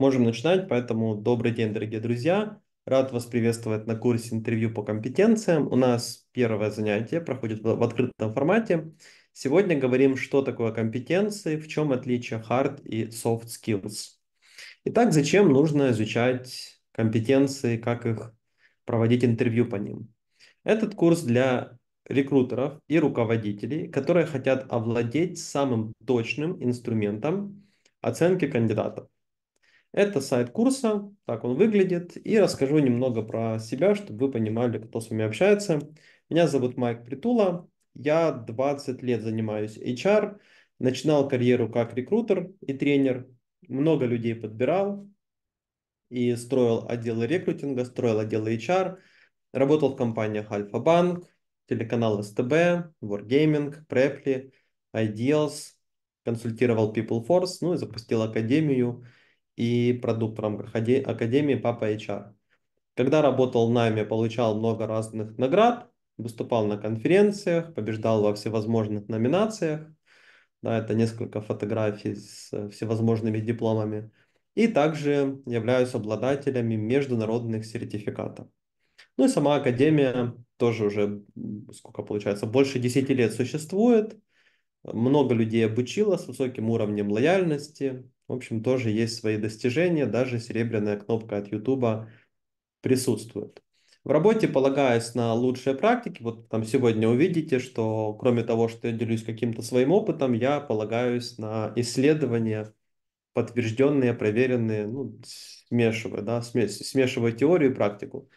Можем начинать, поэтому добрый день, дорогие друзья. Рад вас приветствовать на курсе интервью по компетенциям. У нас первое занятие проходит в открытом формате. Сегодня говорим, что такое компетенции, в чем отличие hard и soft skills. Итак, зачем нужно изучать компетенции, как их проводить интервью по ним. Этот курс для рекрутеров и руководителей, которые хотят овладеть самым точным инструментом оценки кандидатов. Это сайт курса, так он выглядит. И расскажу немного про себя, чтобы вы понимали, кто с вами общается. Меня зовут Майк Притула. Я 20 лет занимаюсь HR. Начинал карьеру как рекрутер и тренер. Много людей подбирал и строил отделы рекрутинга, строил отделы HR. Работал в компаниях Альфа-Банк, телеканал СТБ, Wargaming, Preply, Ideals. Консультировал PeopleForce, ну и запустил академию – и продукт в рамках Академии Папа HR. Когда работал в найме, получал много разных наград, выступал на конференциях, побеждал во всевозможных номинациях. Да, это несколько фотографий с э, всевозможными дипломами. И также являюсь обладателями международных сертификатов. Ну и сама Академия тоже уже, сколько получается, больше 10 лет существует много людей обучила с высоким уровнем лояльности. В общем, тоже есть свои достижения, даже серебряная кнопка от YouTube присутствует. В работе полагаясь на лучшие практики, вот там сегодня увидите, что кроме того, что я делюсь каким-то своим опытом, я полагаюсь на исследования, подтвержденные, проверенные, ну, смешивая, да, смешивая теорию и практику.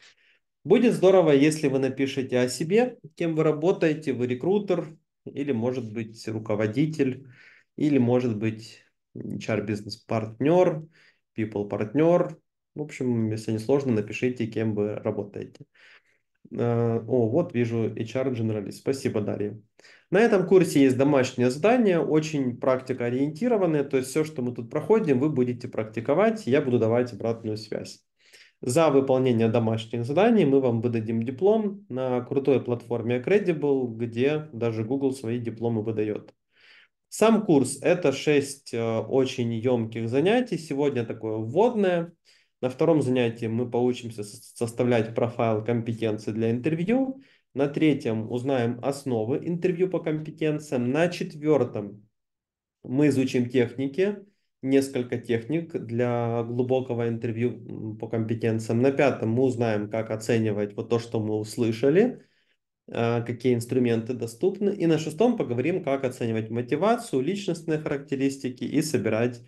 Будет здорово, если вы напишете о себе, кем вы работаете, вы рекрутер, или может быть руководитель, или может быть HR-бизнес-партнер, people-партнер. В общем, если не сложно, напишите, кем вы работаете. Э, о, вот вижу HR Generalist. Спасибо, Дарья. На этом курсе есть домашнее задание, очень практикоориентированное, то есть все, что мы тут проходим, вы будете практиковать, я буду давать обратную связь. За выполнение домашних заданий мы вам выдадим диплом на крутой платформе Credible, где даже Google свои дипломы выдает. Сам курс – это 6 э, очень емких занятий. Сегодня такое вводное. На втором занятии мы поучимся составлять профайл компетенции для интервью. На третьем узнаем основы интервью по компетенциям. На четвертом мы изучим техники, несколько техник для глубокого интервью по компетенциям. На пятом мы узнаем, как оценивать вот то, что мы услышали, э, какие инструменты доступны. И на шестом поговорим, как оценивать мотивацию, личностные характеристики и собирать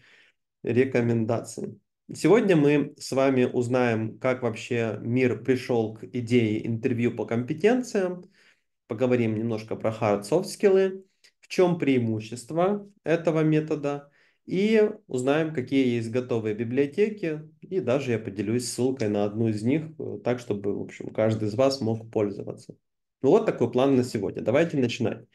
рекомендации. Сегодня мы с вами узнаем, как вообще мир пришел к идее интервью по компетенциям. Поговорим немножко про hard soft skills, в чем преимущество этого метода – и узнаем, какие есть готовые библиотеки. И даже я поделюсь ссылкой на одну из них, э, так, чтобы, в общем, каждый из вас мог пользоваться. Ну вот такой план на сегодня. Давайте начинать.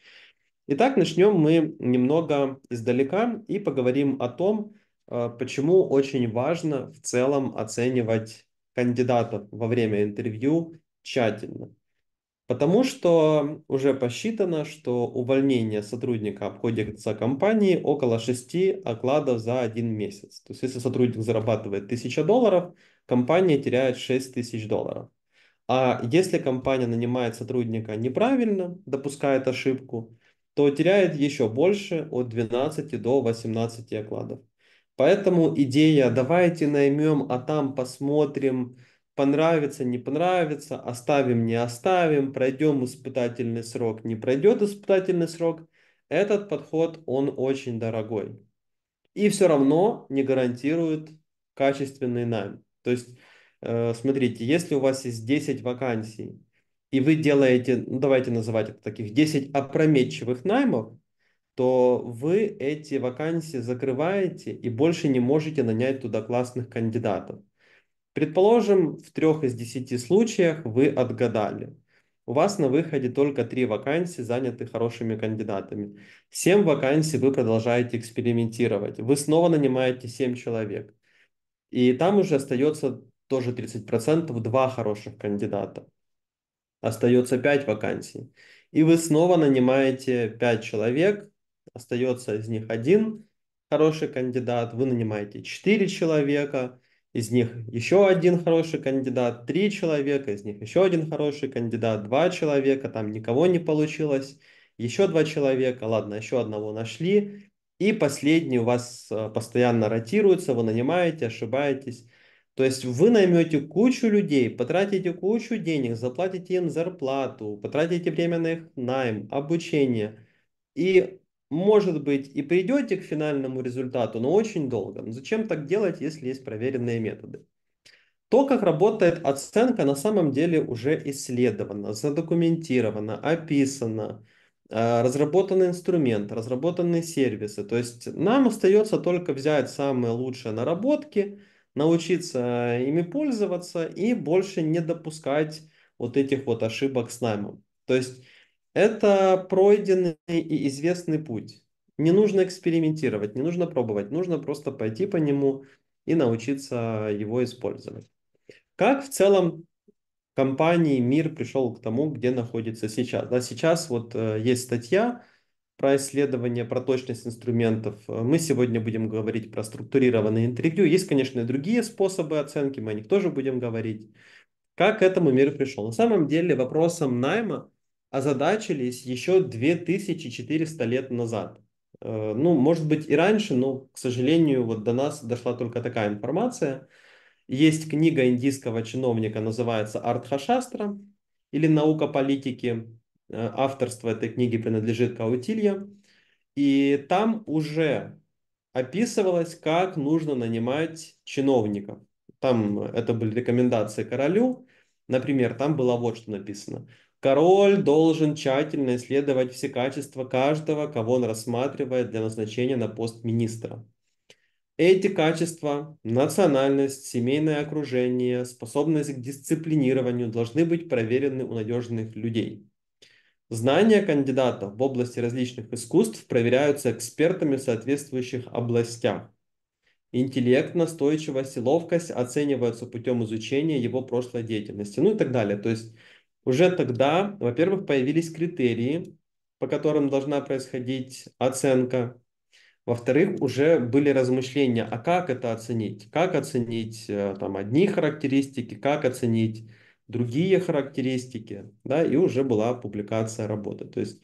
Итак, начнем мы немного издалека и поговорим о том, э, почему очень важно в целом оценивать кандидатов во время интервью тщательно. Потому что уже посчитано, что увольнение сотрудника обходится компании около 6 окладов за один месяц. То есть если сотрудник зарабатывает 1000 долларов, компания теряет 6000 долларов. А если компания нанимает сотрудника неправильно, допускает ошибку, то теряет еще больше от 12 до 18 окладов. Поэтому идея «давайте наймем, а там посмотрим», понравится, не понравится, оставим, не оставим, пройдем испытательный срок, не пройдет испытательный срок, этот подход, он очень дорогой. И все равно не гарантирует качественный найм. То есть, э, смотрите, если у вас есть 10 вакансий, и вы делаете, ну давайте называть это таких 10 опрометчивых наймов, то вы эти вакансии закрываете и больше не можете нанять туда классных кандидатов. Предположим, в трех из десяти случаях вы отгадали. У вас на выходе только три вакансии, заняты хорошими кандидатами. Семь вакансий вы продолжаете экспериментировать. Вы снова нанимаете семь человек. И там уже остается тоже 30%, два хороших кандидата. Остается пять вакансий. И вы снова нанимаете пять человек, остается из них один хороший кандидат, вы нанимаете четыре человека, из них еще один хороший кандидат, три человека, из них еще один хороший кандидат, два человека, там никого не получилось, еще два человека, ладно, еще одного нашли, и последний у вас э, постоянно ротируется, вы нанимаете, ошибаетесь. То есть вы наймете кучу людей, потратите кучу денег, заплатите им зарплату, потратите время на их найм, обучение. И может быть, и придете к финальному результату, но очень долго. Но зачем так делать, если есть проверенные методы? То, как работает оценка, на самом деле уже исследовано, задокументировано, описано, э, разработан инструмент, разработаны сервисы. То есть нам остается только взять самые лучшие наработки, научиться э, ими пользоваться и больше не допускать вот этих вот ошибок с нами. То есть это пройденный и известный путь. Не нужно экспериментировать, не нужно пробовать, нужно просто пойти по нему и научиться его использовать. Как в целом компании мир пришел к тому, где находится сейчас? Да, сейчас вот э, есть статья про исследование, про точность инструментов. Мы сегодня будем говорить про структурированные интервью. Есть, конечно, и другие способы оценки, мы о них тоже будем говорить. Как к этому мир пришел? На самом деле вопросом найма – озадачились еще 2400 лет назад. Э, ну, может быть и раньше, но, к сожалению, вот до нас дошла только такая информация. Есть книга индийского чиновника, называется «Артхашастра» или «Наука политики». Э, авторство этой книги принадлежит Каутилья. И там уже описывалось, как нужно нанимать чиновников. Там это были рекомендации королю. Например, там было вот что написано. Король должен тщательно исследовать все качества каждого, кого он рассматривает для назначения на пост министра. Эти качества – национальность, семейное окружение, способность к дисциплинированию – должны быть проверены у надежных людей. Знания кандидатов в области различных искусств проверяются экспертами в соответствующих областях. Интеллект, настойчивость и ловкость оцениваются путем изучения его прошлой деятельности, ну и так далее. То есть уже тогда, во-первых, появились критерии, по которым должна происходить оценка. Во-вторых, уже были размышления, а как это оценить? Как оценить э, там, одни характеристики, как оценить другие характеристики, да, и уже была публикация работы. То есть,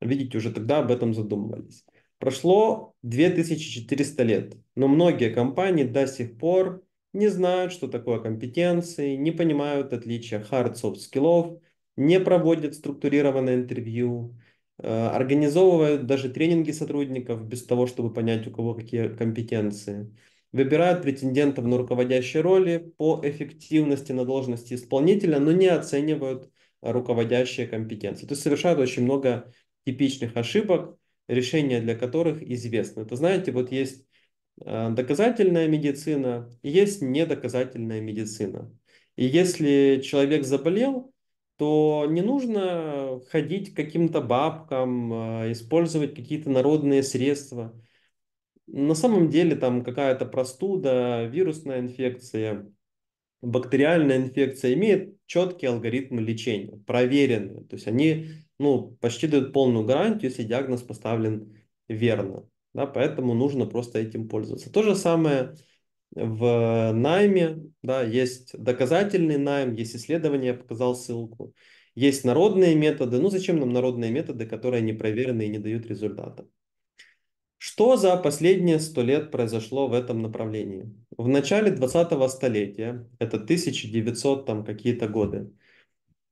видите, уже тогда об этом задумывались. Прошло 2400 лет, но многие компании до сих пор не знают, что такое компетенции, не понимают отличия hard-soft скиллов, не проводят структурированное интервью, э, организовывают даже тренинги сотрудников без того, чтобы понять, у кого какие компетенции, выбирают претендентов на руководящие роли по эффективности на должности исполнителя, но не оценивают руководящие компетенции. То есть совершают очень много типичных ошибок, решения для которых известны. Это знаете, вот есть Э, доказательная медицина и есть недоказательная медицина. И если человек заболел, то не нужно ходить к каким-то бабкам, э, использовать какие-то народные средства. На самом деле там какая-то простуда, вирусная инфекция, бактериальная инфекция имеет четкий алгоритм лечения, проверенный. То есть они ну, почти дают полную гарантию, если диагноз поставлен верно да, поэтому нужно просто этим пользоваться. То же самое в найме, да, есть доказательный найм, есть исследование, я показал ссылку, есть народные методы. Ну зачем нам народные методы, которые не проверены и не дают результата? Что за последние сто лет произошло в этом направлении? В начале 20-го столетия, это 1900 там какие-то годы,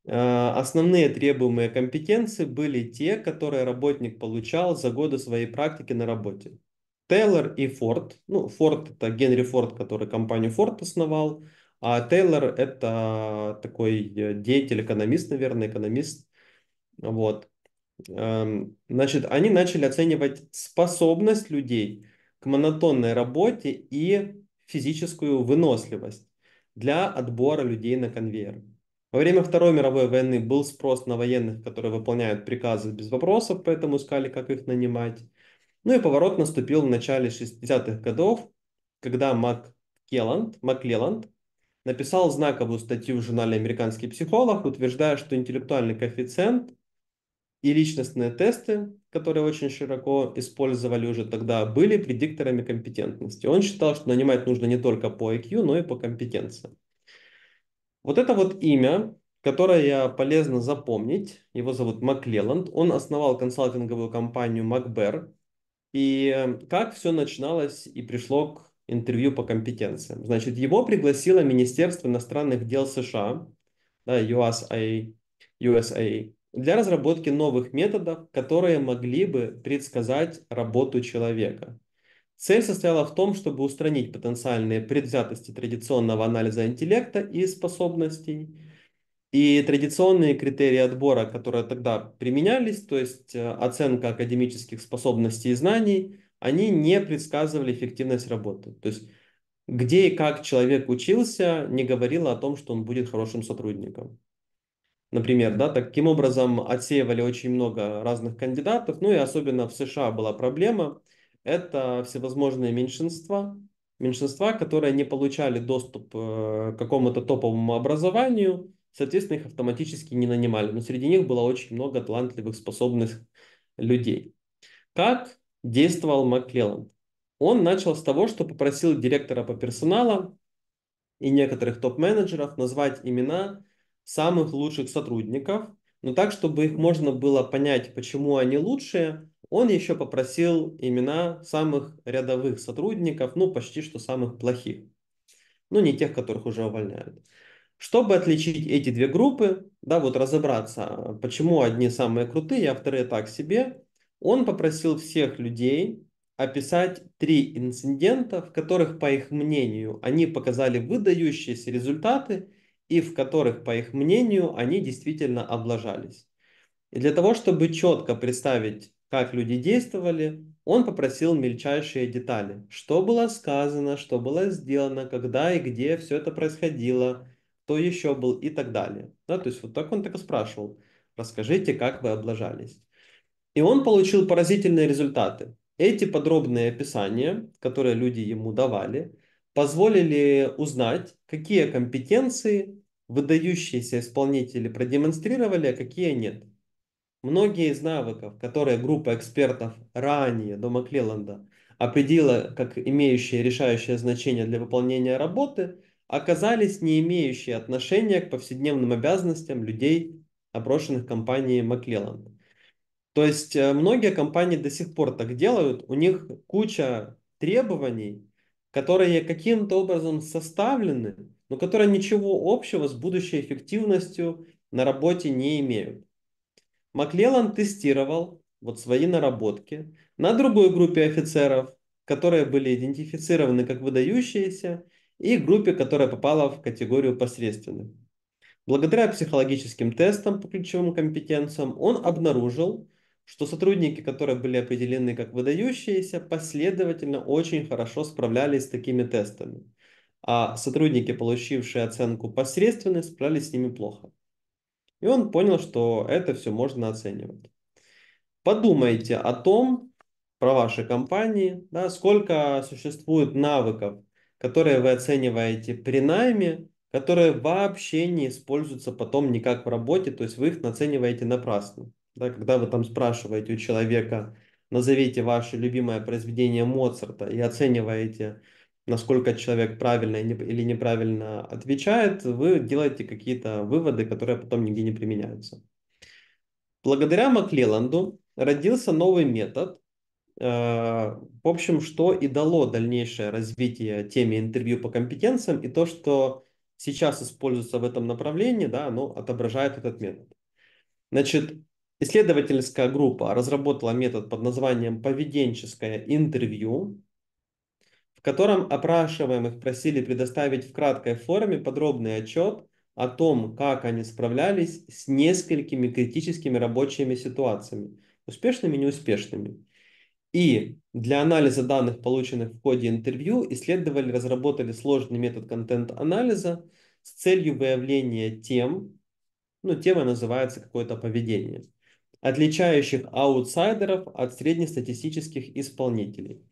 Э, основные требуемые компетенции были те, которые работник получал за годы своей практики на работе. Тейлор и Форд. Ну, Форд это Генри Форд, который компанию Форд основал, а Тейлор это такой э, деятель, экономист, наверное, экономист. Вот. Эм, значит, они начали оценивать способность людей к монотонной работе и физическую выносливость для отбора людей на конвейер. Во время Второй мировой войны был спрос на военных, которые выполняют приказы без вопросов, поэтому искали, как их нанимать. Ну и поворот наступил в начале 60-х годов, когда Мак Маккелланд, Маклеланд написал знаковую статью в журнале «Американский психолог», утверждая, что интеллектуальный коэффициент и личностные тесты, которые очень широко использовали уже тогда, были предикторами компетентности. Он считал, что нанимать нужно не только по IQ, но и по компетенции. Вот это вот имя, которое я полезно запомнить, его зовут Маклеланд, он основал консалтинговую компанию Макбер. И э, как все начиналось и пришло к интервью по компетенциям? Значит, его пригласило Министерство иностранных дел США, да, USA, USA, для разработки новых методов, которые могли бы предсказать работу человека. Цель состояла в том, чтобы устранить потенциальные предвзятости традиционного анализа интеллекта и способностей. И традиционные критерии отбора, которые тогда применялись, то есть э, оценка академических способностей и знаний, они не предсказывали эффективность работы. То есть где и как человек учился, не говорило о том, что он будет хорошим сотрудником. Например, да, таким образом отсеивали очень много разных кандидатов, ну и особенно в США была проблема – это всевозможные меньшинства, меньшинства, которые не получали доступ э, к какому-то топовому образованию, соответственно, их автоматически не нанимали. Но среди них было очень много талантливых, способных людей. Как действовал Макклелланд? Он начал с того, что попросил директора по персоналу и некоторых топ-менеджеров назвать имена самых лучших сотрудников, но так, чтобы их можно было понять, почему они лучшие, он еще попросил имена самых рядовых сотрудников, ну почти что самых плохих, ну не тех, которых уже увольняют. Чтобы отличить эти две группы, да, вот разобраться, почему одни самые крутые, а вторые так себе, он попросил всех людей описать три инцидента, в которых, по их мнению, они показали выдающиеся результаты и в которых, по их мнению, они действительно облажались. И для того, чтобы четко представить как люди действовали, он попросил мельчайшие детали. Что было сказано, что было сделано, когда и где все это происходило, кто еще был и так далее. Да, то есть вот так он так и спрашивал. Расскажите, как вы облажались. И он получил поразительные результаты. Эти подробные описания, которые люди ему давали, позволили узнать, какие компетенции выдающиеся исполнители продемонстрировали, а какие нет. Многие из навыков, которые группа экспертов ранее до Маклелланда определила как имеющие решающее значение для выполнения работы, оказались не имеющие отношения к повседневным обязанностям людей, опрошенных компанией Маклеланд. То есть э, многие компании до сих пор так делают, у них куча требований, которые каким-то образом составлены, но которые ничего общего с будущей эффективностью на работе не имеют. Маклеллан тестировал вот свои наработки на другой группе офицеров, которые были идентифицированы как выдающиеся, и группе, которая попала в категорию посредственных. Благодаря психологическим тестам по ключевым компетенциям он обнаружил, что сотрудники, которые были определены как выдающиеся, последовательно очень хорошо справлялись с такими тестами, а сотрудники, получившие оценку посредственной, справлялись с ними плохо. И он понял, что это все можно оценивать. Подумайте о том, про ваши компании, да, сколько существует навыков, которые вы оцениваете при найме, которые вообще не используются потом никак в работе, то есть вы их нацениваете напрасно. Да, когда вы там спрашиваете у человека, назовите ваше любимое произведение Моцарта и оцениваете насколько человек правильно или неправильно отвечает, вы делаете какие-то выводы, которые потом нигде не применяются. Благодаря Маклеланду родился новый метод, э, в общем, что и дало дальнейшее развитие теме интервью по компетенциям, и то, что сейчас используется в этом направлении, да, оно отображает этот метод. Значит, исследовательская группа разработала метод под названием поведенческое интервью, котором опрашиваемых просили предоставить в краткой форме подробный отчет о том, как они справлялись с несколькими критическими рабочими ситуациями, успешными и неуспешными. И для анализа данных, полученных в ходе интервью, исследователи разработали сложный метод контент-анализа с целью выявления тем, ну, тема называется какое-то поведение, отличающих аутсайдеров от среднестатистических исполнителей.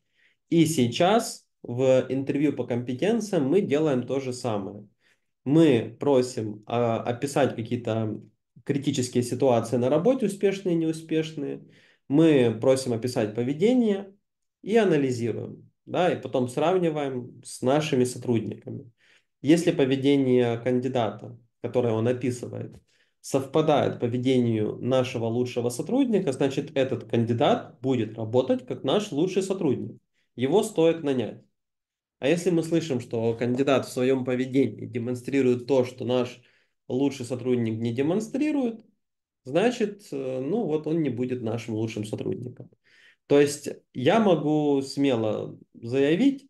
И сейчас в интервью по компетенциям мы делаем то же самое. Мы просим а, описать какие-то критические ситуации на работе, успешные и неуспешные. Мы просим описать поведение и анализируем, да, и потом сравниваем с нашими сотрудниками. Если поведение кандидата, которое он описывает, совпадает поведению нашего лучшего сотрудника, значит, этот кандидат будет работать как наш лучший сотрудник. Его стоит нанять. А если мы слышим, что кандидат в своем поведении демонстрирует то, что наш лучший сотрудник не демонстрирует, значит, э, ну вот он не будет нашим лучшим сотрудником. То есть я могу смело заявить,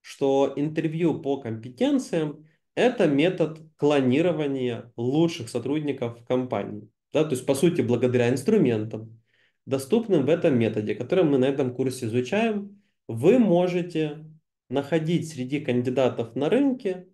что интервью по компетенциям – это метод клонирования лучших сотрудников компании. Да, то есть, по сути, благодаря инструментам, доступным в этом методе, который мы на этом курсе изучаем, вы можете находить среди кандидатов на рынке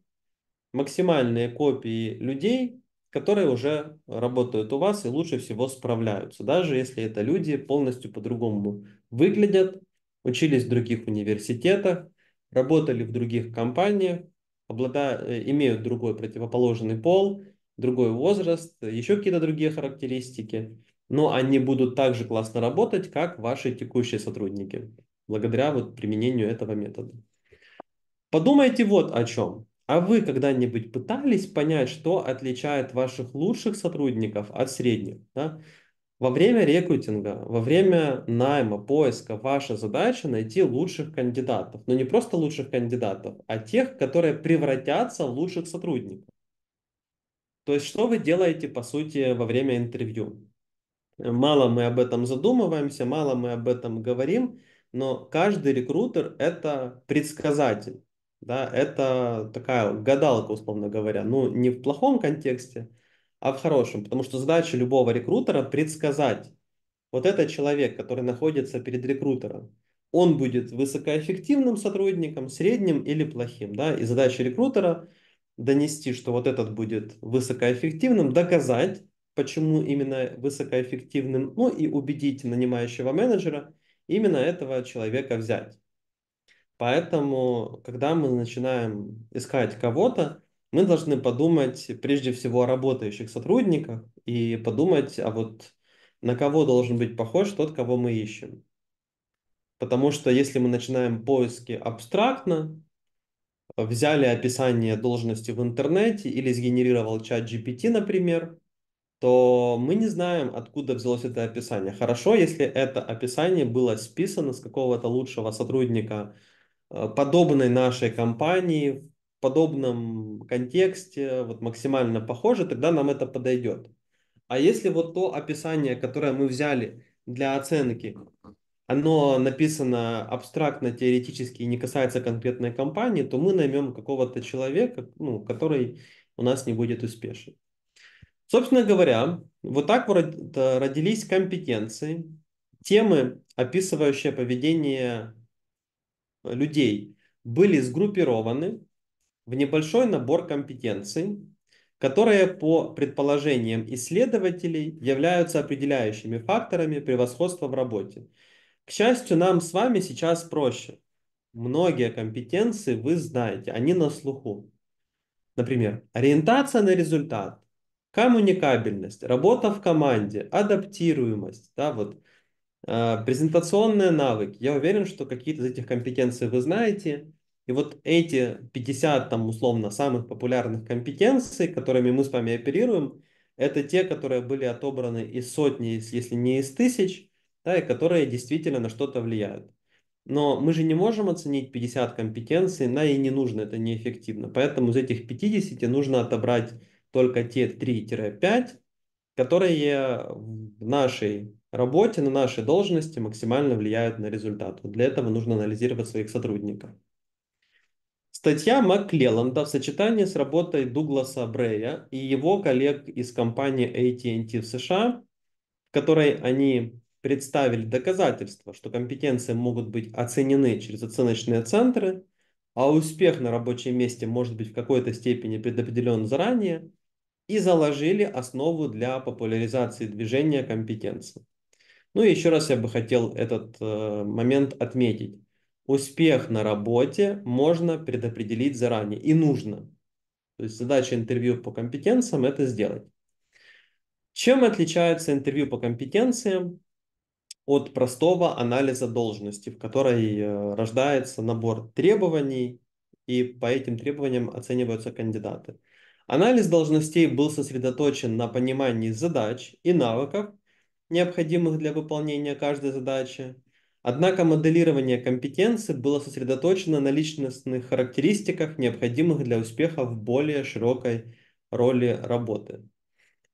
максимальные копии людей, которые уже работают у вас и лучше всего справляются, даже если это люди полностью по-другому выглядят, учились в других университетах, работали в других компаниях, обладают, э, имеют другой противоположный пол, другой возраст, еще какие-то другие характеристики, но они будут так же классно работать, как ваши текущие сотрудники, благодаря вот применению этого метода. Подумайте вот о чем. А вы когда-нибудь пытались понять, что отличает ваших лучших сотрудников от средних? Да? Во время рекрутинга, во время найма, поиска ваша задача найти лучших кандидатов. Но не просто лучших кандидатов, а тех, которые превратятся в лучших сотрудников. То есть что вы делаете, по сути, во время интервью? Мало мы об этом задумываемся, мало мы об этом говорим, но каждый рекрутер – это предсказатель да, это такая гадалка, условно говоря, ну не в плохом контексте, а в хорошем, потому что задача любого рекрутера предсказать, вот этот человек, который находится перед рекрутером, он будет высокоэффективным сотрудником, средним или плохим, да, и задача рекрутера донести, что вот этот будет высокоэффективным, доказать, почему именно высокоэффективным, ну и убедить нанимающего менеджера именно этого человека взять. Поэтому, когда мы начинаем искать кого-то, мы должны подумать прежде всего о работающих сотрудниках и подумать, а вот на кого должен быть похож тот, кого мы ищем. Потому что если мы начинаем поиски абстрактно, взяли описание должности в интернете или сгенерировал чат GPT, например, то мы не знаем, откуда взялось это описание. Хорошо, если это описание было списано с какого-то лучшего сотрудника Э, подобной нашей компании, в подобном контексте, вот максимально похоже, тогда нам это подойдет. А если вот то описание, которое мы взяли для оценки, оно написано абстрактно, теоретически и не касается конкретной компании, то мы наймем какого-то человека, ну, который у нас не будет успешен. Собственно говоря, вот так родились компетенции, темы, описывающие поведение людей были сгруппированы в небольшой набор компетенций, которые по предположениям исследователей являются определяющими факторами превосходства в работе. К счастью, нам с вами сейчас проще. Многие компетенции вы знаете, они на слуху. Например, ориентация на результат, коммуникабельность, работа в команде, адаптируемость. Да, вот а, презентационные навыки. Я уверен, что какие-то из этих компетенций вы знаете. И вот эти 50, там, условно, самых популярных компетенций, которыми мы с вами оперируем, это те, которые были отобраны из сотни, если не из тысяч, да, и которые действительно на что-то влияют. Но мы же не можем оценить 50 компетенций, на и не нужно, это неэффективно. Поэтому из этих 50 нужно отобрать только те 3-5, которые в нашей работе на нашей должности максимально влияют на результат. Вот для этого нужно анализировать своих сотрудников. Статья Маклелланда в сочетании с работой Дугласа Брея и его коллег из компании AT&T в США, в которой они представили доказательства, что компетенции могут быть оценены через оценочные центры, а успех на рабочем месте может быть в какой-то степени предопределен заранее, и заложили основу для популяризации движения компетенции. Ну и еще раз я бы хотел этот э, момент отметить. Успех на работе можно предопределить заранее и нужно. То есть задача интервью по компетенциям – это сделать. Чем отличается интервью по компетенциям от простого анализа должности, в которой э, рождается набор требований, и по этим требованиям оцениваются кандидаты? Анализ должностей был сосредоточен на понимании задач и навыков – необходимых для выполнения каждой задачи. Однако моделирование компетенций было сосредоточено на личностных характеристиках, необходимых для успеха в более широкой роли работы.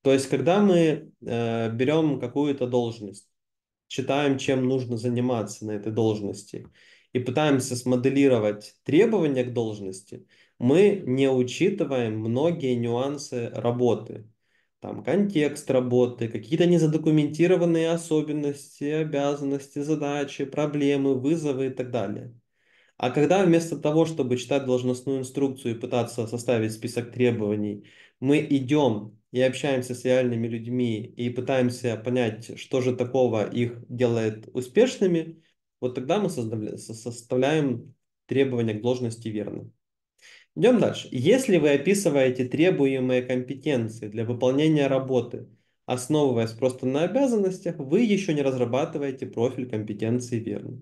То есть, когда мы э, берем какую-то должность, читаем, чем нужно заниматься на этой должности, и пытаемся смоделировать требования к должности, мы не учитываем многие нюансы работы там контекст работы, какие-то незадокументированные особенности, обязанности, задачи, проблемы, вызовы и так далее. А когда вместо того, чтобы читать должностную инструкцию и пытаться составить список требований, мы идем и общаемся с реальными людьми и пытаемся понять, что же такого их делает успешными, вот тогда мы составляем требования к должности верно. Идем дальше. Если вы описываете требуемые компетенции для выполнения работы, основываясь просто на обязанностях, вы еще не разрабатываете профиль компетенции верно.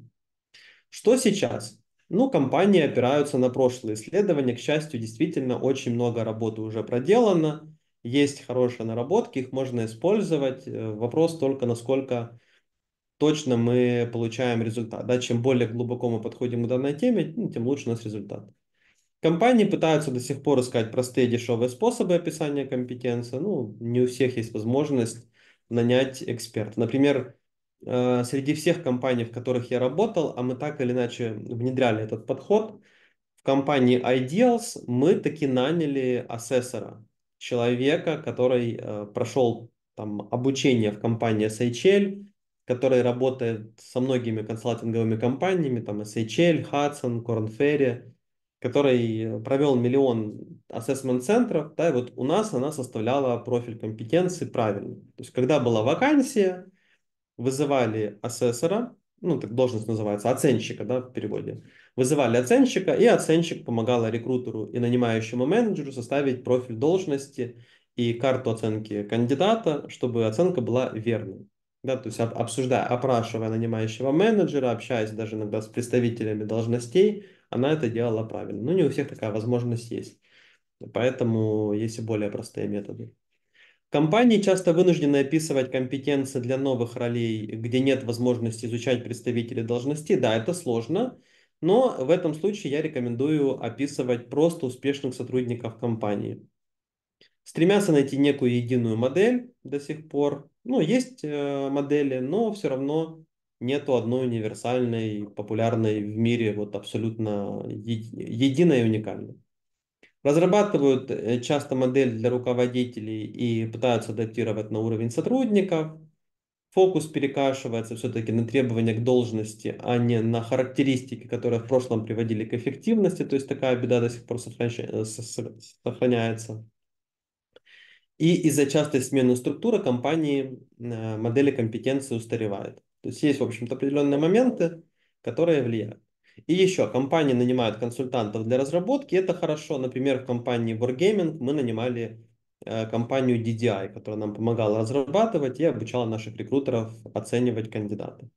Что сейчас? Ну, компании опираются на прошлые исследования. К счастью, действительно очень много работы уже проделано. Есть хорошие наработки, их можно использовать. Э, вопрос только, насколько точно мы получаем результат. Да, чем более глубоко мы подходим к данной теме, ну, тем лучше у нас результат. Компании пытаются до сих пор искать простые дешевые способы описания компетенции. Ну, не у всех есть возможность нанять эксперта. Например, э, среди всех компаний, в которых я работал, а мы так или иначе внедряли этот подход, в компании Ideals мы таки наняли ассессора, человека, который э, прошел там обучение в компании SHL, который работает со многими консалтинговыми компаниями, там SHL, Hudson, Korn Ferry, который провел миллион ассессмент-центров, да, и вот у нас она составляла профиль компетенции правильно. То есть, когда была вакансия, вызывали ассессора, ну, так должность называется, оценщика, да, в переводе. Вызывали оценщика, и оценщик помогала рекрутеру и нанимающему менеджеру составить профиль должности и карту оценки кандидата, чтобы оценка была верной. Да, то есть обсуждая, опрашивая нанимающего менеджера, общаясь даже иногда с представителями должностей, она это делала правильно. Но ну, не у всех такая возможность есть. Поэтому есть и более простые методы. Компании часто вынуждены описывать компетенции для новых ролей, где нет возможности изучать представителей должности. Да, это сложно, но в этом случае я рекомендую описывать просто успешных сотрудников компании. Стремятся найти некую единую модель до сих пор. Ну, есть э, модели, но все равно нету одной универсальной, популярной в мире, вот абсолютно еди, единой и уникальной. Разрабатывают э, часто модель для руководителей и пытаются адаптировать на уровень сотрудников. Фокус перекашивается все-таки на требования к должности, а не на характеристики, которые в прошлом приводили к эффективности. То есть такая беда до сих пор э, сохраняется. И из-за частой смены структуры компании э, модели компетенции устаревают. То есть есть, в общем-то, определенные моменты, которые влияют. И еще, компании нанимают консультантов для разработки, это хорошо. Например, в компании Wargaming мы нанимали э, компанию DDI, которая нам помогала разрабатывать и обучала наших рекрутеров оценивать кандидаты.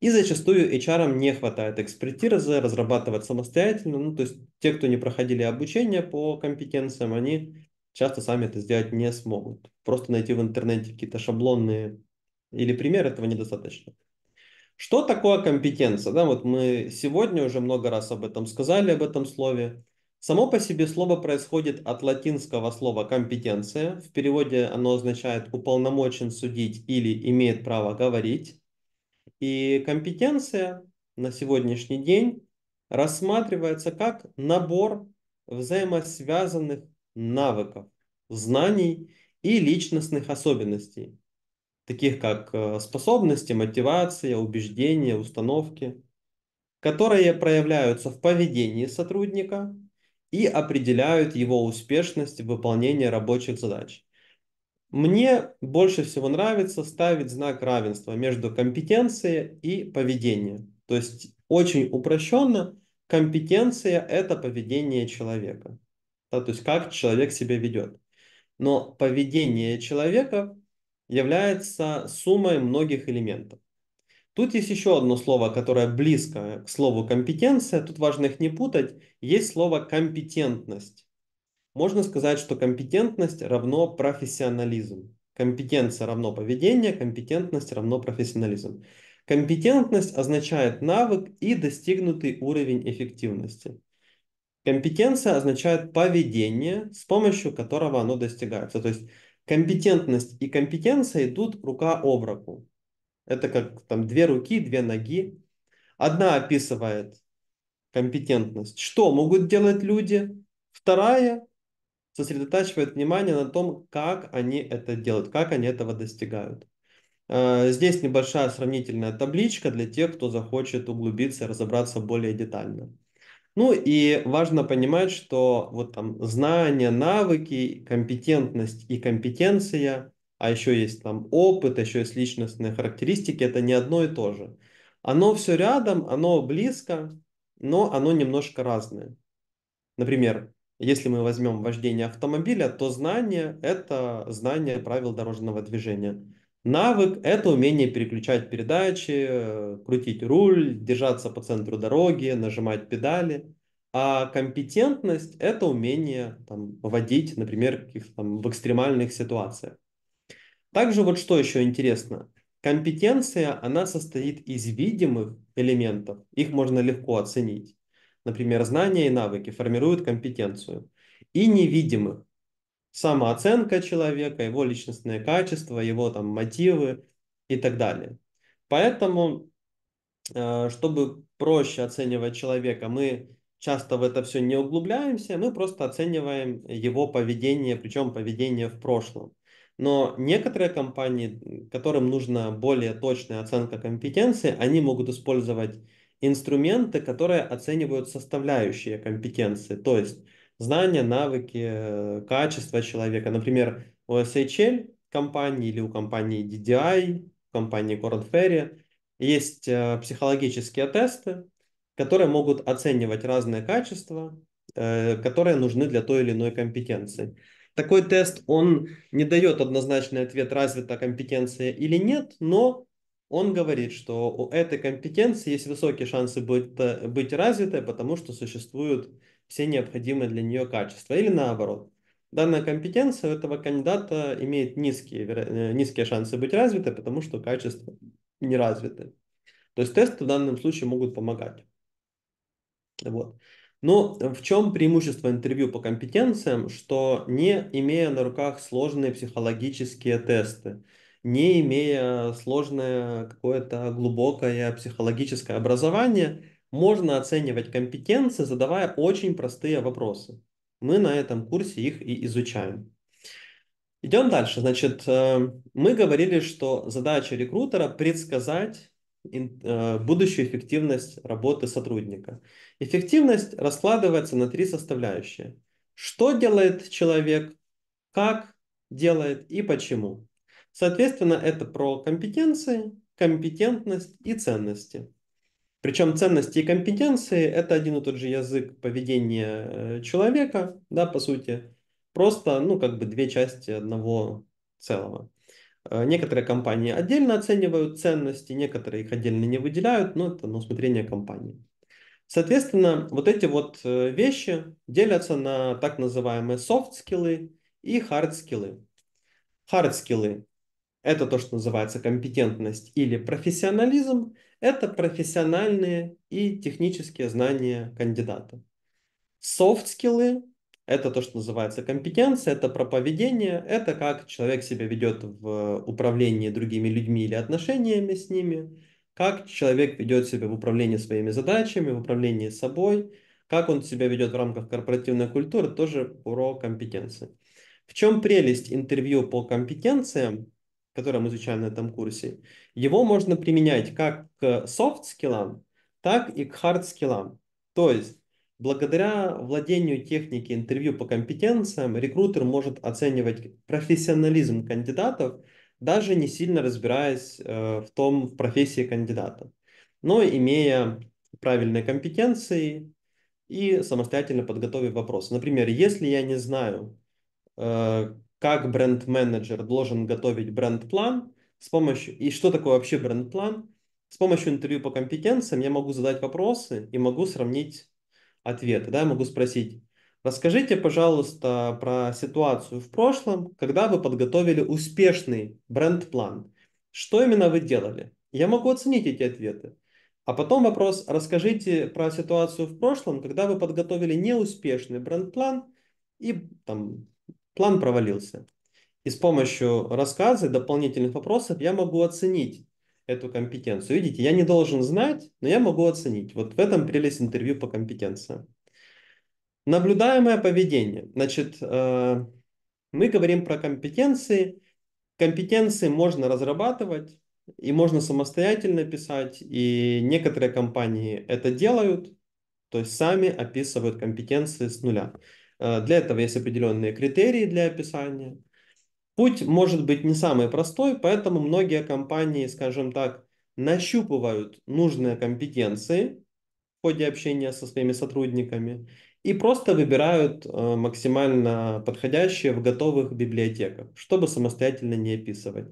И зачастую HR не хватает экспертизы разрабатывать самостоятельно. Ну, то есть те, кто не проходили обучение по компетенциям, они часто сами это сделать не смогут. Просто найти в интернете какие-то шаблонные или пример этого недостаточно. Что такое компетенция? Да, вот мы сегодня уже много раз об этом сказали, об этом слове. Само по себе слово происходит от латинского слова «компетенция». В переводе оно означает «уполномочен судить» или «имеет право говорить». И компетенция на сегодняшний день рассматривается как набор взаимосвязанных навыков, знаний и личностных особенностей, таких как э, способности, мотивация, убеждения, установки, которые проявляются в поведении сотрудника и определяют его успешность в выполнении рабочих задач. Мне больше всего нравится ставить знак равенства между компетенцией и поведением. То есть очень упрощенно, компетенция – это поведение человека. Да, то есть как человек себя ведет. Но поведение человека является суммой многих элементов. Тут есть еще одно слово, которое близко к слову компетенция. Тут важно их не путать. Есть слово компетентность. Можно сказать, что компетентность равно профессионализм. Компетенция равно поведение, компетентность равно профессионализм. Компетентность означает навык и достигнутый уровень эффективности. Компетенция означает поведение, с помощью которого оно достигается. То есть Компетентность и компетенция идут рука об руку. Это как там две руки, две ноги. Одна описывает компетентность, что могут делать люди. Вторая сосредотачивает внимание на том, как они это делают, как они этого достигают. А, здесь небольшая сравнительная табличка для тех, кто захочет углубиться и разобраться более детально. Ну и важно понимать, что вот там знания, навыки, компетентность и компетенция, а еще есть там опыт, а еще есть личностные характеристики, это не одно и то же. Оно все рядом, оно близко, но оно немножко разное. Например, если мы возьмем вождение автомобиля, то знание – это знание правил дорожного движения. Навык – это умение переключать передачи, э, крутить руль, держаться по центру дороги, нажимать педали. А компетентность – это умение там, водить, например, там, в экстремальных ситуациях. Также вот что еще интересно. Компетенция, она состоит из видимых элементов. Их можно легко оценить. Например, знания и навыки формируют компетенцию. И невидимых самооценка человека, его личностные качества, его там мотивы и так далее. Поэтому, э, чтобы проще оценивать человека, мы часто в это все не углубляемся, мы просто оцениваем его поведение, причем поведение в прошлом. Но некоторые компании, которым нужна более точная оценка компетенции, они могут использовать инструменты, которые оценивают составляющие компетенции. То есть знания, навыки, э, качества человека. Например, у SHL компании или у компании DDI, у компании Corn Ferry есть э, психологические тесты, которые могут оценивать разные качества, э, которые нужны для той или иной компетенции. Такой тест, он не дает однозначный ответ, развита компетенция или нет, но он говорит, что у этой компетенции есть высокие шансы быть, быть развитой, потому что существуют все необходимые для нее качества. Или наоборот, данная компетенция у этого кандидата имеет низкие, э, низкие шансы быть развитой, потому что качества не развиты. То есть тесты в данном случае могут помогать. Вот. Но в чем преимущество интервью по компетенциям, что не имея на руках сложные психологические тесты, не имея сложное какое-то глубокое психологическое образование, можно оценивать компетенции, задавая очень простые вопросы. Мы на этом курсе их и изучаем. Идем дальше. Значит, э, мы говорили, что задача рекрутера предсказать э, будущую эффективность работы сотрудника. Эффективность раскладывается на три составляющие. Что делает человек, как делает и почему. Соответственно, это про компетенции, компетентность и ценности. Причем ценности и компетенции – это один и тот же язык поведения э, человека, да, по сути. Просто, ну, как бы две части одного целого. Э, некоторые компании отдельно оценивают ценности, некоторые их отдельно не выделяют, но это на усмотрение компании. Соответственно, вот эти вот э, вещи делятся на так называемые софт-скиллы и хард-скиллы. Хард-скиллы – это то, что называется компетентность или профессионализм – это профессиональные и технические знания кандидата. Софт-скиллы – это то, что называется компетенция, это про поведение, это как человек себя ведет в управлении другими людьми или отношениями с ними, как человек ведет себя в управлении своими задачами, в управлении собой, как он себя ведет в рамках корпоративной культуры, тоже про компетенции. В чем прелесть интервью по компетенциям? который мы изучаем на этом курсе, его можно применять как к софт-скиллам, так и к хард-скиллам. То есть благодаря владению техники интервью по компетенциям рекрутер может оценивать профессионализм кандидатов, даже не сильно разбираясь э, в том, в профессии кандидата, но имея правильные компетенции и самостоятельно подготовив вопрос. Например, если я не знаю, э, как бренд-менеджер должен готовить бренд-план с помощью... И что такое вообще бренд-план? С помощью интервью по компетенциям я могу задать вопросы и могу сравнить ответы. Да? Я могу спросить, расскажите, пожалуйста, про ситуацию в прошлом, когда вы подготовили успешный бренд-план. Что именно вы делали? Я могу оценить эти ответы. А потом вопрос, расскажите про ситуацию в прошлом, когда вы подготовили неуспешный бренд-план и там План провалился. И с помощью рассказа и дополнительных вопросов я могу оценить эту компетенцию. Видите, я не должен знать, но я могу оценить. Вот в этом прелесть интервью по компетенциям. Наблюдаемое поведение. Значит, э, мы говорим про компетенции. Компетенции можно разрабатывать, и можно самостоятельно писать, и некоторые компании это делают, то есть сами описывают компетенции с нуля. Э, для этого есть определенные критерии для описания. Путь может быть не самый простой, поэтому многие компании, скажем так, нащупывают нужные компетенции в ходе общения со своими сотрудниками и просто выбирают э, максимально подходящие в готовых библиотеках, чтобы самостоятельно не описывать.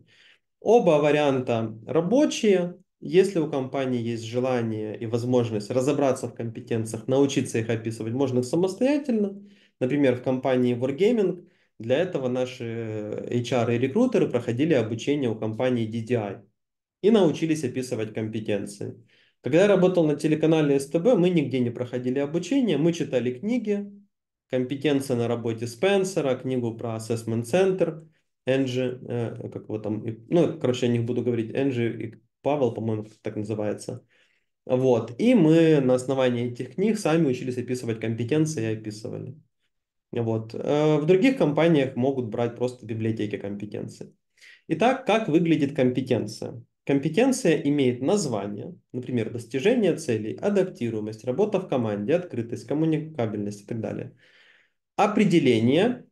Оба варианта рабочие. Если у компании есть желание и возможность разобраться в компетенциях, научиться их описывать, можно их самостоятельно. Например, в компании Wargaming для этого наши э, HR и рекрутеры проходили обучение у компании DDI и научились описывать компетенции. Когда я работал на телеканале СТБ, мы нигде не проходили обучение, мы читали книги, компетенция на работе Спенсера, книгу про Assessment Center, Энджи, э, как его там, ну, короче, о них буду говорить, Энджи и Павел, по-моему, так называется. Вот, и мы на основании этих книг сами учились описывать компетенции и описывали. Вот. Э, в других компаниях могут брать просто библиотеки компетенции. Итак, как выглядит компетенция? Компетенция имеет название, например, достижение целей, адаптируемость, работа в команде, открытость, коммуникабельность и так далее. Определение,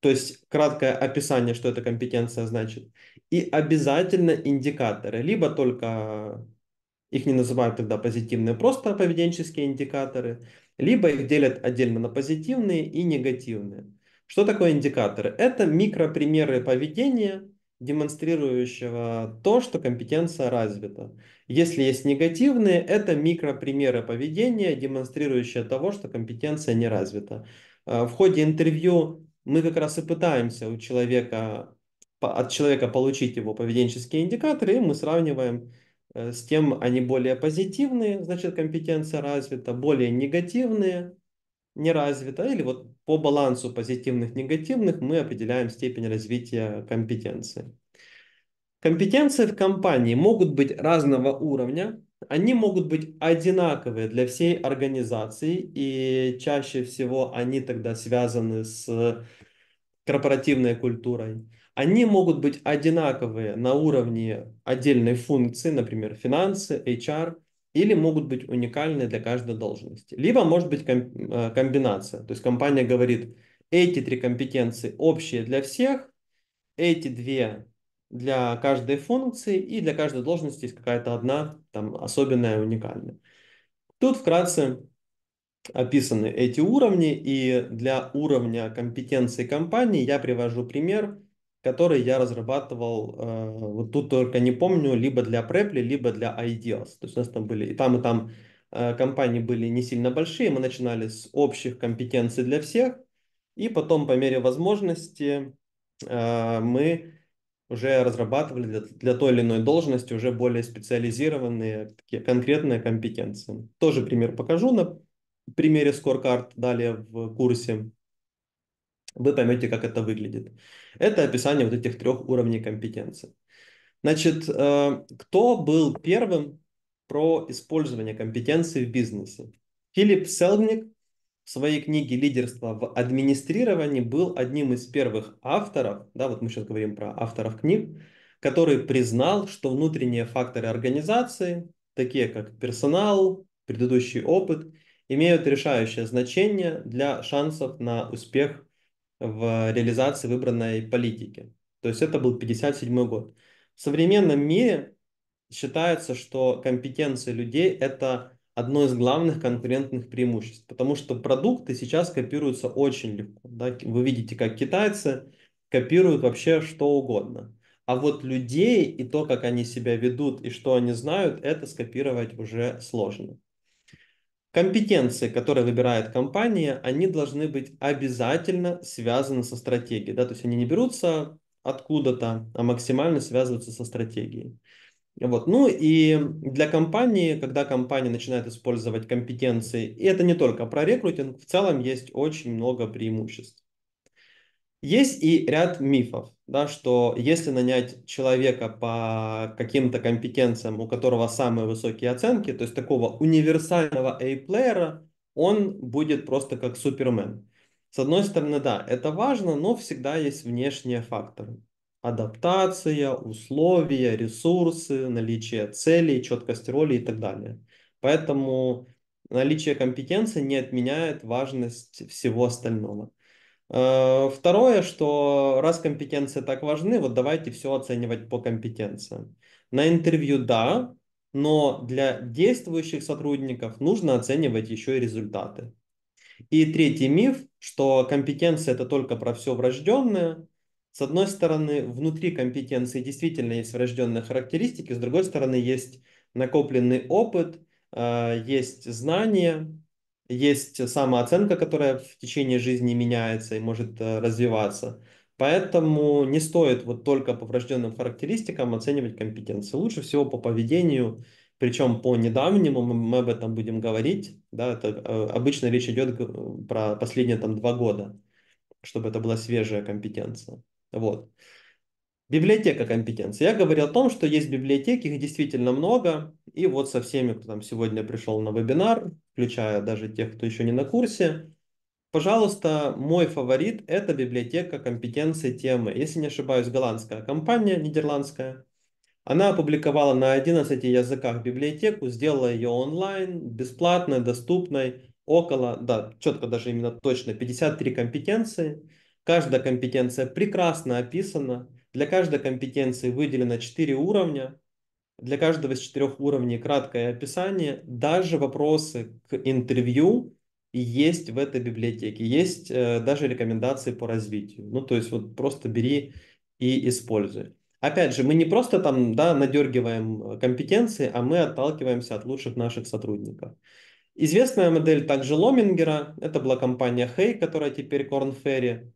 то есть краткое описание, что эта компетенция значит, и обязательно индикаторы, либо только э, их не называют тогда позитивные, просто поведенческие индикаторы, либо их делят отдельно на позитивные и негативные. Что такое индикаторы? Это микропримеры поведения, демонстрирующего то, что компетенция развита. Если есть негативные, это микропримеры поведения, демонстрирующие того, что компетенция не развита. Э, в ходе интервью мы как раз и пытаемся у человека, от человека получить его поведенческие индикаторы, и мы сравниваем Э, с тем они более позитивные, значит, компетенция развита, более негативные, не развита, или вот по балансу позитивных-негативных мы определяем степень развития компетенции. Компетенции в компании могут быть разного уровня, они могут быть одинаковые для всей организации, и чаще всего они тогда связаны с корпоративной культурой. Они могут быть одинаковые на уровне отдельной функции, например, финансы, HR, или могут быть уникальны для каждой должности. Либо может быть э, комбинация. То есть компания говорит, эти три компетенции общие для всех, эти две для каждой функции и для каждой должности есть какая-то одна там особенная, уникальная. Тут вкратце описаны эти уровни, и для уровня компетенции компании я привожу пример который я разрабатывал, э, вот тут только не помню, либо для Preply, либо для IdealS То есть у нас там были и там, и там э, компании были не сильно большие, мы начинали с общих компетенций для всех, и потом по мере возможности э, мы уже разрабатывали для, для той или иной должности уже более специализированные такие конкретные компетенции. Тоже пример покажу на примере Scorecard далее в курсе вы поймете, как это выглядит. Это описание вот этих трех уровней компетенции. Значит, э, кто был первым про использование компетенции в бизнесе? Филипп Селвник в своей книге «Лидерство в администрировании» был одним из первых авторов, да, вот мы сейчас говорим про авторов книг, который признал, что внутренние факторы организации, такие как персонал, предыдущий опыт, имеют решающее значение для шансов на успех в реализации выбранной политики. То есть это был 1957 год. В современном мире считается, что компетенция людей – это одно из главных конкурентных преимуществ, потому что продукты сейчас копируются очень легко. Да? Вы видите, как китайцы копируют вообще что угодно. А вот людей и то, как они себя ведут и что они знают, это скопировать уже сложно. Компетенции, которые выбирает компания, они должны быть обязательно связаны со стратегией. Да? То есть они не берутся откуда-то, а максимально связываются со стратегией. Вот. Ну и для компании, когда компания начинает использовать компетенции, и это не только про рекрутинг, в целом есть очень много преимуществ. Есть и ряд мифов, да, что если нанять человека по каким-то компетенциям, у которого самые высокие оценки, то есть такого универсального A-плеера, он будет просто как супермен. С одной стороны, да, это важно, но всегда есть внешние факторы. Адаптация, условия, ресурсы, наличие целей, четкость роли и так далее. Поэтому наличие компетенции не отменяет важность всего остального. Э, второе, что раз компетенции так важны, вот давайте все оценивать по компетенциям. На интервью да, но для действующих сотрудников нужно оценивать еще и результаты. И третий миф, что компетенция это только про все врожденное. С одной стороны, внутри компетенции действительно есть врожденные характеристики, с другой стороны, есть накопленный опыт, э, есть знания, есть самооценка, которая в течение жизни меняется и может э, развиваться. Поэтому не стоит вот только по врожденным характеристикам оценивать компетенции. Лучше всего по поведению, причем по недавнему, мы об этом будем говорить. Да, это, э, обычно речь идет про последние там, два года, чтобы это была свежая компетенция. Вот. Библиотека компетенции. Я говорил о том, что есть библиотеки, их действительно много. И вот со всеми, кто там сегодня пришел на вебинар, включая даже тех, кто еще не на курсе, Пожалуйста, мой фаворит – это библиотека компетенции темы. Если не ошибаюсь, голландская компания, нидерландская. Она опубликовала на 11 языках библиотеку, сделала ее онлайн, бесплатной, доступной, около, да, четко даже именно точно, 53 компетенции. Каждая компетенция прекрасно описана, для каждой компетенции выделено 4 уровня. Для каждого из четырех уровней краткое описание. Даже вопросы к интервью есть в этой библиотеке. Есть э, даже рекомендации по развитию. Ну, то есть вот просто бери и используй. Опять же, мы не просто там да, надергиваем э, компетенции, а мы отталкиваемся от лучших наших сотрудников. Известная модель также Ломингера, это была компания Hey, которая теперь Корнферри.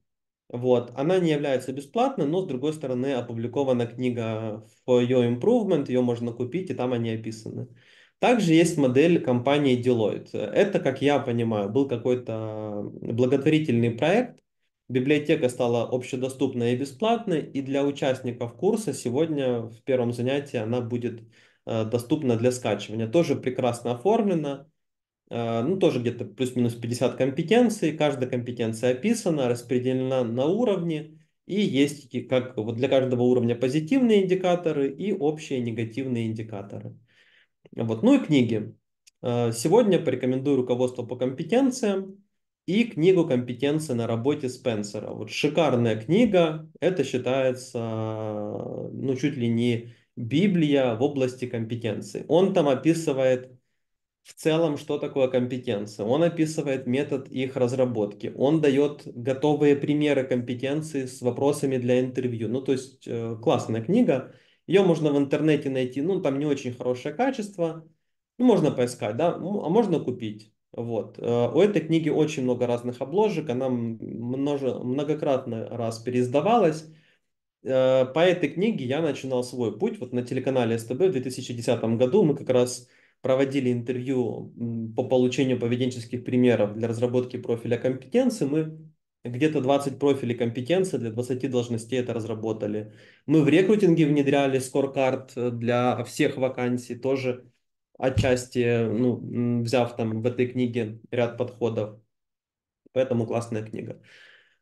Вот. Она не является бесплатной, но, с другой стороны, опубликована книга For Your Improvement, ее можно купить, и там они описаны. Также есть модель компании Deloitte. Это, как я понимаю, был какой-то благотворительный проект. Библиотека стала общедоступной и бесплатной, и для участников курса сегодня в первом занятии она будет э, доступна для скачивания. Тоже прекрасно оформлена а, ну, тоже где-то плюс-минус 50 компетенций, каждая компетенция описана, распределена на уровне и есть как вот для каждого уровня позитивные индикаторы и общие негативные индикаторы. Вот. Ну и книги. А, сегодня порекомендую руководство по компетенциям и книгу «Компетенции на работе Спенсера». Вот шикарная книга, это считается ну, чуть ли не Библия в области компетенции. Он там описывает в целом, что такое компетенция. Он описывает метод их разработки. Он дает готовые примеры компетенции с вопросами для интервью. Ну, то есть э, классная книга. Ее можно в интернете найти. Ну, там не очень хорошее качество. Ну, можно поискать, да, ну, а можно купить. Вот. Э, у этой книги очень много разных обложек. Она множе, многократно раз переиздавалась. Э, по этой книге я начинал свой путь. Вот на телеканале СТБ в 2010 году мы как раз проводили интервью по получению поведенческих примеров для разработки профиля компетенции, мы где-то 20 профилей компетенции для 20 должностей это разработали. Мы в рекрутинге внедряли скоркард э, для всех вакансий, тоже отчасти ну, взяв там в этой книге ряд подходов. Поэтому классная книга.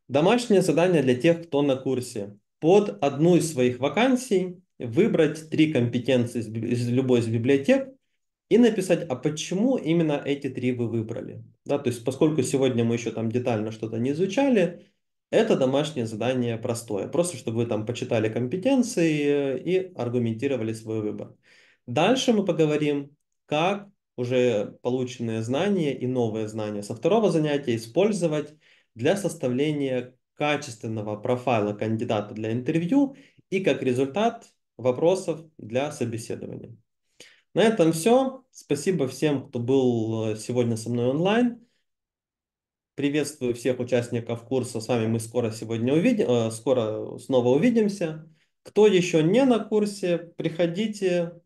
Домашнее задание для тех, кто на курсе. Под одну из своих вакансий выбрать три компетенции из любой из библиотек и написать, а почему именно эти три вы выбрали. Да, то есть поскольку сегодня мы еще там детально что-то не изучали, это домашнее задание простое, просто чтобы вы там почитали компетенции э, и аргументировали свой выбор. Дальше мы поговорим, как уже полученные знания и новые знания со второго занятия использовать для составления качественного профайла кандидата для интервью и как результат вопросов для собеседования. На этом все. Спасибо всем, кто был э, сегодня со мной онлайн. Приветствую всех участников курса. С вами мы скоро сегодня увидим, э, скоро снова увидимся. Кто еще не на курсе, приходите,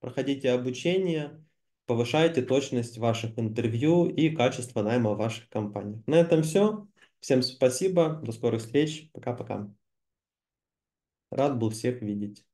проходите обучение, повышайте точность ваших интервью и качество найма ваших компаний. На этом все. Всем спасибо. До скорых встреч. Пока-пока. Рад был всех видеть.